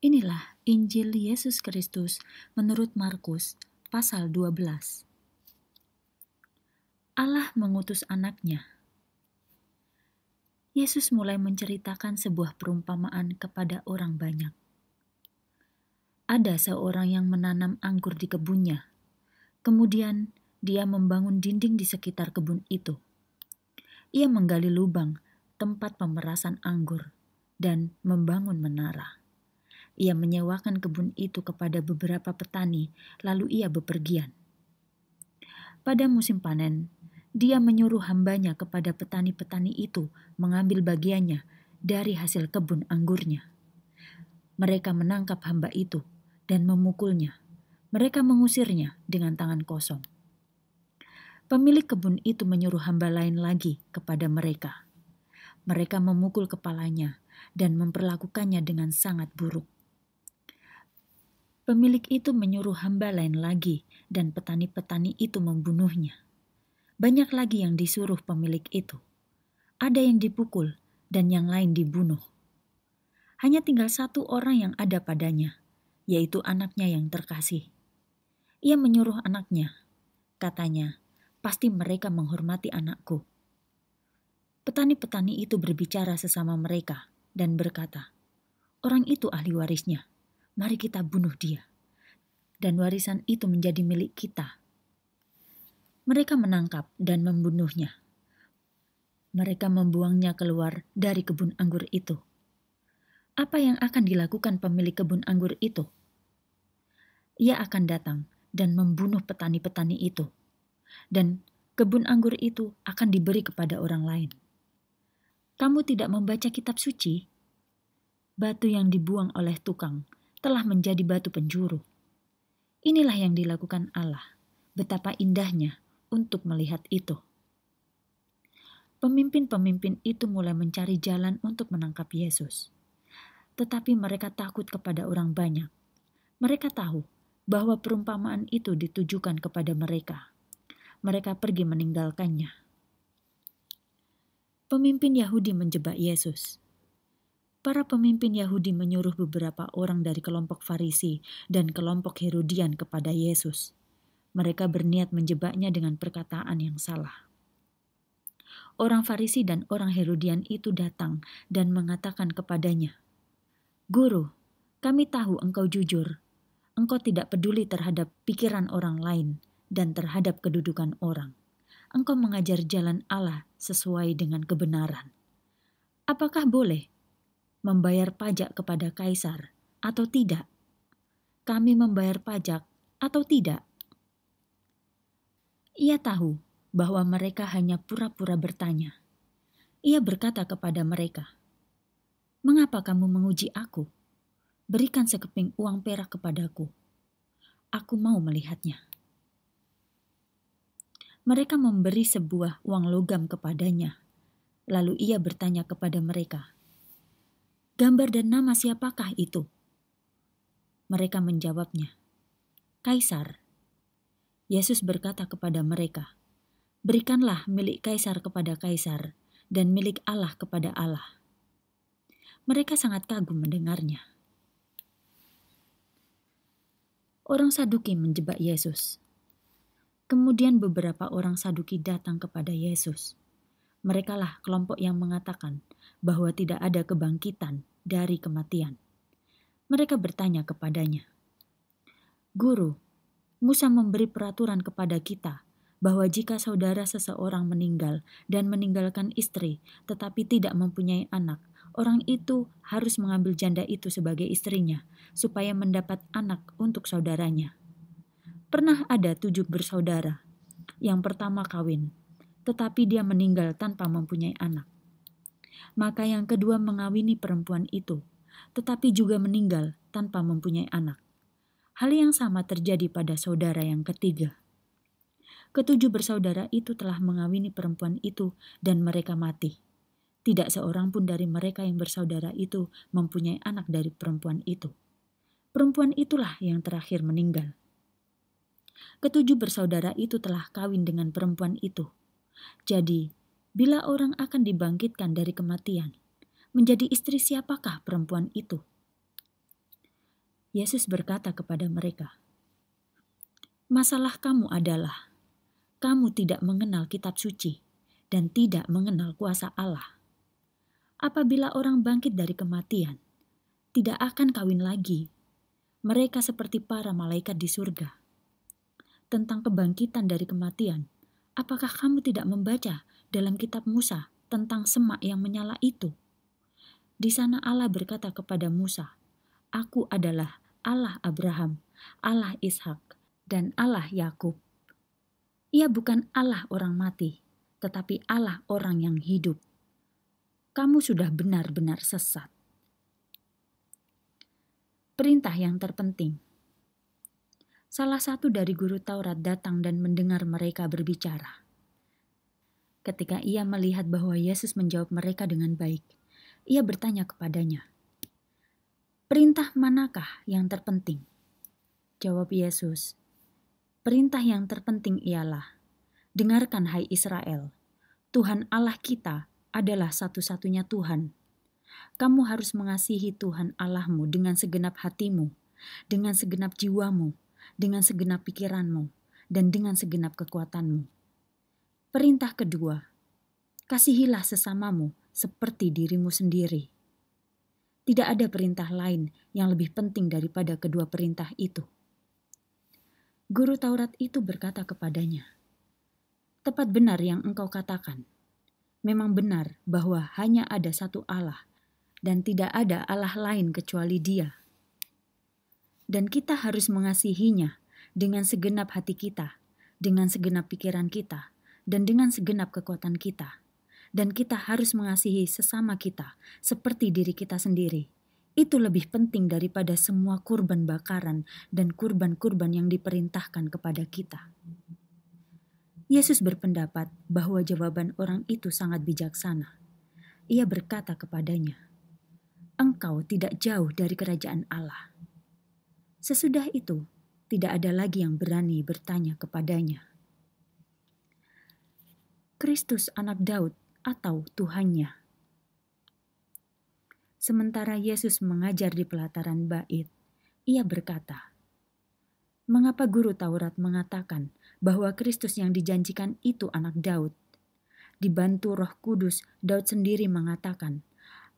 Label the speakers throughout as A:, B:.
A: Inilah Injil Yesus Kristus menurut Markus pasal 12. Allah mengutus anaknya. Yesus mulai menceritakan sebuah perumpamaan kepada orang banyak. Ada seorang yang menanam anggur di kebunnya. Kemudian dia membangun dinding di sekitar kebun itu. Ia menggali lubang tempat pemerasan anggur dan membangun menara. Ia menyewakan kebun itu kepada beberapa petani, lalu ia bepergian. Pada musim panen, dia menyuruh hambanya kepada petani-petani itu mengambil bagiannya dari hasil kebun anggurnya. Mereka menangkap hamba itu dan memukulnya. Mereka mengusirnya dengan tangan kosong. Pemilik kebun itu menyuruh hamba lain lagi kepada mereka. Mereka memukul kepalanya dan memperlakukannya dengan sangat buruk. Pemilik itu menyuruh hamba lain lagi, dan petani-petani itu membunuhnya. Banyak lagi yang disuruh pemilik itu. Ada yang dipukul, dan yang lain dibunuh. Hanya tinggal satu orang yang ada padanya, yaitu anaknya yang terkasih. Ia menyuruh anaknya, katanya, "Pasti mereka menghormati anakku." Petani-petani itu berbicara sesama mereka dan berkata, "Orang itu ahli warisnya." mari kita bunuh dia. Dan warisan itu menjadi milik kita. Mereka menangkap dan membunuhnya. Mereka membuangnya keluar dari kebun anggur itu. Apa yang akan dilakukan pemilik kebun anggur itu? Ia akan datang dan membunuh petani-petani itu, dan kebun anggur itu akan diberi kepada orang lain. Kamu tidak membaca kitab suci? Batu yang dibuang oleh tukang telah menjadi batu penjuru. Inilah yang dilakukan Allah. Betapa indahnya untuk melihat itu. Pemimpin-pemimpin itu mulai mencari jalan untuk menangkap Yesus. Tetapi mereka takut kepada orang banyak. Mereka tahu bahwa perumpamaan itu ditujukan kepada mereka. Mereka pergi meninggalkannya. Pemimpin Yahudi menjebak Yesus para pemimpin Yahudi menyuruh beberapa orang dari kelompok Farisi dan kelompok Herodian kepada Yesus. Mereka berniat menjebaknya dengan perkataan yang salah. Orang Farisi dan orang Herodian itu datang dan mengatakan kepadanya, "Guru, kami tahu engkau jujur. Engkau tidak peduli terhadap pikiran orang lain dan terhadap kedudukan orang. Engkau mengajar jalan Allah sesuai dengan kebenaran. Apakah boleh membayar pajak kepada kaisar atau tidak? Kami membayar pajak atau tidak? Ia tahu bahwa mereka hanya pura-pura bertanya. Ia berkata kepada mereka, "Mengapa kamu menguji aku? Berikan sekeping uang perak kepadaku. Aku mau melihatnya." Mereka memberi sebuah uang logam kepadanya, lalu ia bertanya kepada mereka, gambar dan nama siapakah itu? Mereka menjawabnya, Kaisar. Yesus berkata kepada mereka, Berikanlah milik Kaisar kepada Kaisar dan milik Allah kepada Allah. Mereka sangat kagum mendengarnya. Orang Saduki menjebak Yesus. Kemudian beberapa orang Saduki datang kepada Yesus merekalah kelompok yang mengatakan bahwa tidak ada kebangkitan dari kematian. Mereka bertanya kepadanya, "Guru, Musa memberi peraturan kepada kita bahwa jika saudara seseorang meninggal dan meninggalkan istri tetapi tidak mempunyai anak, orang itu harus mengambil janda itu sebagai istrinya supaya mendapat anak untuk saudaranya." Pernah ada tujuh bersaudara. Yang pertama kawin, tetapi dia meninggal tanpa mempunyai anak. Maka yang kedua mengawini perempuan itu, tetapi juga meninggal tanpa mempunyai anak. Hal yang sama terjadi pada saudara yang ketiga. Ketujuh bersaudara itu telah mengawini perempuan itu dan mereka mati. Tidak seorang pun dari mereka yang bersaudara itu mempunyai anak dari perempuan itu. Perempuan itulah yang terakhir meninggal. Ketujuh bersaudara itu telah kawin dengan perempuan itu. Jadi, Bila orang akan dibangkitkan dari kematian, menjadi istri siapakah perempuan itu? Yesus berkata kepada mereka, "Masalah kamu adalah kamu tidak mengenal kitab suci dan tidak mengenal kuasa Allah. Apabila orang bangkit dari kematian, tidak akan kawin lagi. Mereka seperti para malaikat di surga. Tentang kebangkitan dari kematian, apakah kamu tidak membaca dalam kitab Musa tentang semak yang menyala itu. Di sana Allah berkata kepada Musa, "Aku adalah Allah Abraham, Allah Ishak, dan Allah Yakub." Ia bukan Allah orang mati, tetapi Allah orang yang hidup. Kamu sudah benar-benar sesat. Perintah yang terpenting salah satu dari guru Taurat datang dan mendengar mereka berbicara. Ketika ia melihat bahwa Yesus menjawab mereka dengan baik, ia bertanya kepadanya, "Perintah manakah yang terpenting?" Jawab Yesus, "Perintah yang terpenting ialah: Dengarkan, hai Israel, Tuhan Allah kita adalah satu-satunya Tuhan. Kamu harus mengasihi Tuhan Allahmu dengan segenap hatimu, dengan segenap jiwamu, dengan segenap pikiranmu, dan dengan segenap kekuatanmu." Perintah kedua, kasihilah sesamamu seperti dirimu sendiri. Tidak ada perintah lain yang lebih penting daripada kedua perintah itu. Guru Taurat itu berkata kepadanya, "Tepat benar yang engkau katakan. Memang benar bahwa hanya ada satu Allah, dan tidak ada Allah lain kecuali Dia, dan kita harus mengasihinya dengan segenap hati kita, dengan segenap pikiran kita, dan dengan segenap kekuatan kita. Dan kita harus mengasihi sesama kita seperti diri kita sendiri. Itu lebih penting daripada semua kurban bakaran dan kurban-kurban yang diperintahkan kepada kita. Yesus berpendapat bahwa jawaban orang itu sangat bijaksana. Ia berkata kepadanya, "Engkau tidak jauh dari kerajaan Allah." Sesudah itu, tidak ada lagi yang berani bertanya kepadanya. Kristus anak Daud atau Tuhannya. Sementara Yesus mengajar di pelataran bait, ia berkata, Mengapa guru Taurat mengatakan bahwa Kristus yang dijanjikan itu anak Daud? Dibantu roh kudus, Daud sendiri mengatakan,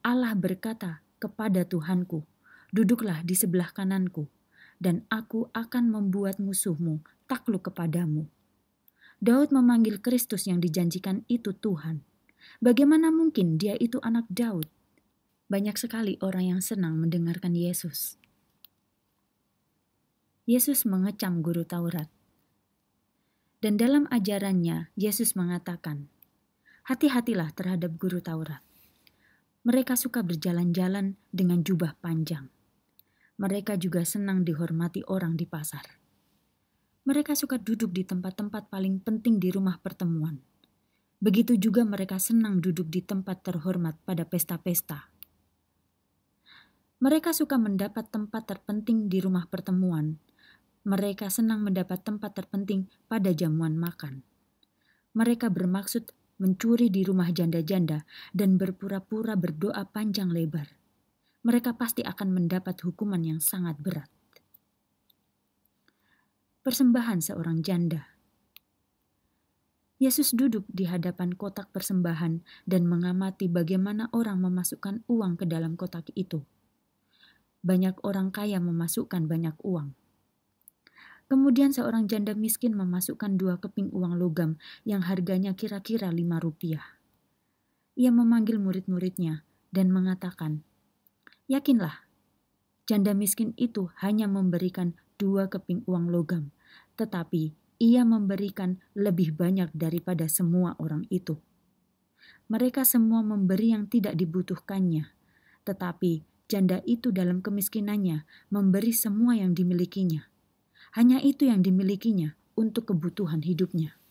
A: Allah berkata kepada Tuhanku, duduklah di sebelah kananku, dan aku akan membuat musuhmu takluk kepadamu. Daud memanggil Kristus yang dijanjikan itu Tuhan. Bagaimana mungkin dia itu anak Daud? Banyak sekali orang yang senang mendengarkan Yesus. Yesus mengecam guru Taurat. Dan dalam ajarannya, Yesus mengatakan, "Hati-hatilah terhadap guru Taurat. Mereka suka berjalan-jalan dengan jubah panjang. Mereka juga senang dihormati orang di pasar." mereka suka duduk di tempat-tempat paling penting di rumah pertemuan. Begitu juga mereka senang duduk di tempat terhormat pada pesta-pesta. Mereka suka mendapat tempat terpenting di rumah pertemuan. Mereka senang mendapat tempat terpenting pada jamuan makan. Mereka bermaksud mencuri di rumah janda-janda dan berpura-pura berdoa panjang lebar. Mereka pasti akan mendapat hukuman yang sangat berat. Persembahan seorang janda. Yesus duduk di hadapan kotak persembahan dan mengamati bagaimana orang memasukkan uang ke dalam kotak itu. Banyak orang kaya memasukkan banyak uang. Kemudian seorang janda miskin memasukkan dua keping uang logam yang harganya kira-kira lima rupiah. Ia memanggil murid-muridnya dan mengatakan, Yakinlah, janda miskin itu hanya memberikan dua keping uang logam, tetapi ia memberikan lebih banyak daripada semua orang itu. Mereka semua memberi yang tidak dibutuhkannya, tetapi janda itu dalam kemiskinannya memberi semua yang dimilikinya. Hanya itu yang dimilikinya untuk kebutuhan hidupnya.